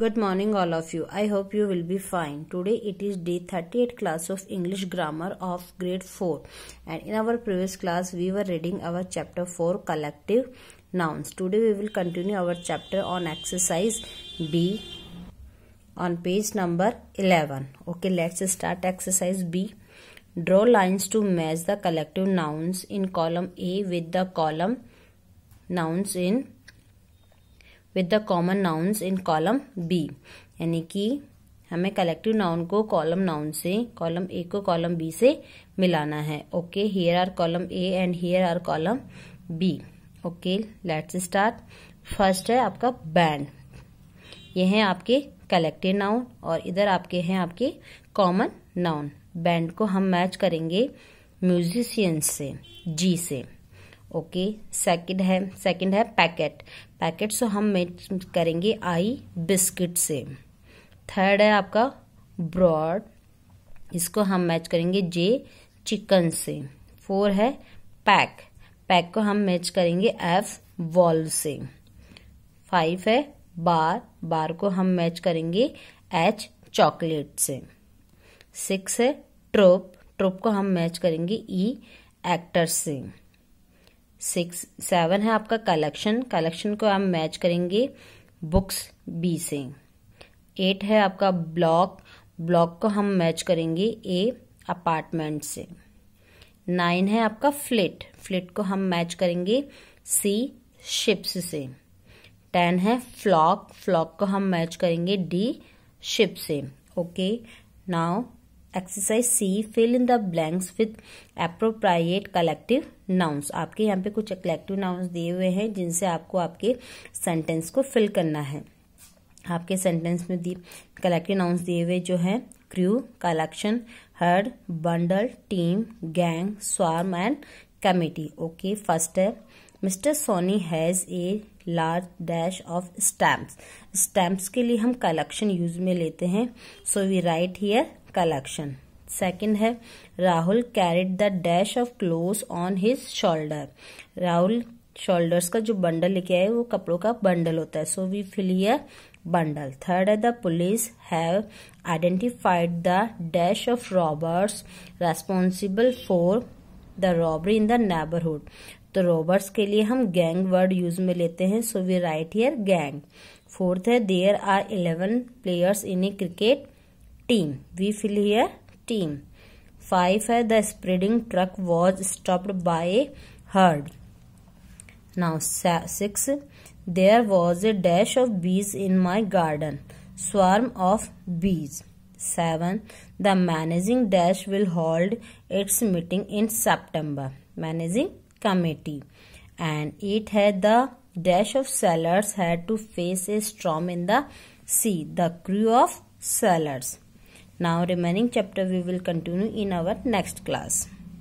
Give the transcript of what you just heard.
Good morning all of you. I hope you will be fine. Today it is day 38 class of English grammar of grade 4 and in our previous class we were reading our chapter 4 collective nouns. Today we will continue our chapter on exercise B on page number 11. Okay let's start exercise B. Draw lines to match the collective nouns in column A with the column nouns in with the common nouns in column B यानी कि हमें collective noun को column noun से column A को column B से मिलाना है okay here are column A and here are column B okay let's start first है आपका बैंड ये हैं आपके कलेक्टिव नाउन और इधर आपके हैं आपके कॉमन नाउन बैंड को हम मैच करेंगे म्यूजिशियंस से जी से ओके सेकंड है सेकंड है पैकेट पैकेट सो हम मेट करेंगे आई बिस्किट से थर्ड है आपका ब्रॉड इसको हम मैच करेंगे जे चिकन से फोर है पैक पैक को हम मैच करेंगे एफ वॉल्व से फाइव है बार बार को हम मैच करेंगे एच चॉकलेट से सिक्स है ट्रोप ट्रोप को हम मैच करेंगे ई e एक्टर से सिक्स सेवन है आपका कलेक्शन कलेक्शन को हम मैच करेंगे बुक्स बी से एट है आपका ब्लॉक ब्लॉक को हम मैच करेंगे ए अपार्टमेंट से नाइन है आपका फ्लिट फ्लिट को हम मैच करेंगे सी शिप्स से टेन है फ्लॉक फ्लॉक को हम मैच करेंगे डी शिप से okay now exercise C fill in the blanks with appropriate collective nouns आपके यहाँ पे कुछ कलेक्टिव नाउन्स दिए हुए हैं जिनसे आपको आपके सेंटेंस को फिल करना है आपके सेंटेंस में दी कलेक्टिव नाउन्स दिए हुए जो है crew collection herd bundle team gang swarm and committee okay first है mister Soni has a large dash of stamp stamps के लिए हम कलेक्शन यूज में लेते हैं so we write here collection second है Rahul carried the dash of cloth on his shoulder Rahul shoulders का जो बंडल लेके आए वो कपड़ों का बंडल होता है so we fill here bundle third है the police have identified the dash of robbers responsible for the robbery in the neighbourhood तो रॉबर्स के लिए हम गैंग वर्ड यूज में लेते हैं so we write here gang fourth है there are eleven players in a cricket team. We fill here team. 5 the spreading truck was stopped by a herd. Now 6 there was a dash of bees in my garden. Swarm of bees. 7 the managing dash will hold its meeting in September. Managing committee and it had the dash of sellers had to face a storm in the sea. The crew of sellers. Now remaining chapter we will continue in our next class.